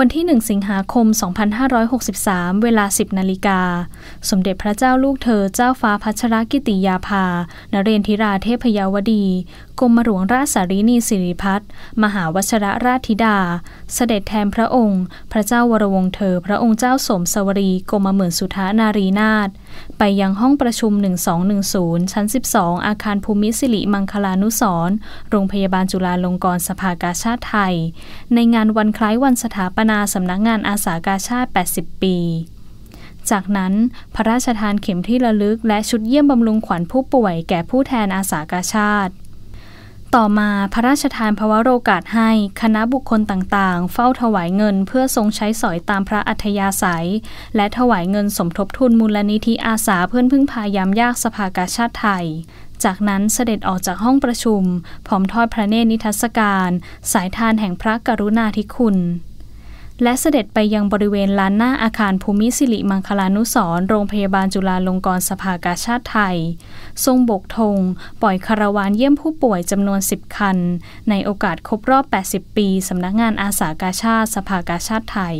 วันที่1สิงหาคม 2563 เวลา10นาฬิกา สมเด็จพระเจ้าลูกเธอเจ้าฟ้าพัชรกิติยาภานเรนทิราเทพยาวดี กรมหลวงราชสารีนีสิริพัฒมหาวชรราชธิดาเสด็จแทนพระองค์ พระเจ้าวรวงเธอ พระองค์เจ้าสมสวรีกรมเหมือนสุทานารีนาถไปยังห้องประชุม 1210 ชั้น 12 อาคารภูมิสิริมังคลานุสรโรงพยาบาลจุฬาลงกรณ์สภากาชาติไทย ในงานวันคล้ายวันสถาปนาสำนักงงานอาสากาชาติ 80 ปี จากนั้นพระราชทานเข็มที่ระลึก และชุดเยี่ยมบำรุงขวัญผู้ป่วยแก่ผู้แทนอาสากาชาติต่อมาพระราชทานพวะวโรกาสให้คณะบุคคลต่างๆ เฝ้าถวายเงินเพื่อทรงใช้สอยตามพระอัธยาศัย และถวายเงินสมทบทุนมูลนิธิอาสาเพื่อนพึ่งพายามยากสภากาชาติไทย จากนั้นเสด็จออกจากห้องประชุม พร้อมทอดพระเนตรนิทรรศการ สายทานแห่งพระกรุณาธิคุณและเสด็จไปยังบริเวณลานหน้าอาคารภูมิสิริมังคลานุสรโรงพยาบาลจุฬาลงกรณ์สภากาชาติไทย ทรงบกธงปล่อยคาราวานเยี่ยมผู้ป่วยจำนวน10คัน ในโอกาสครบรอบ 80 ปีสำนักงานอาสากาชาติสภากาชาติไทย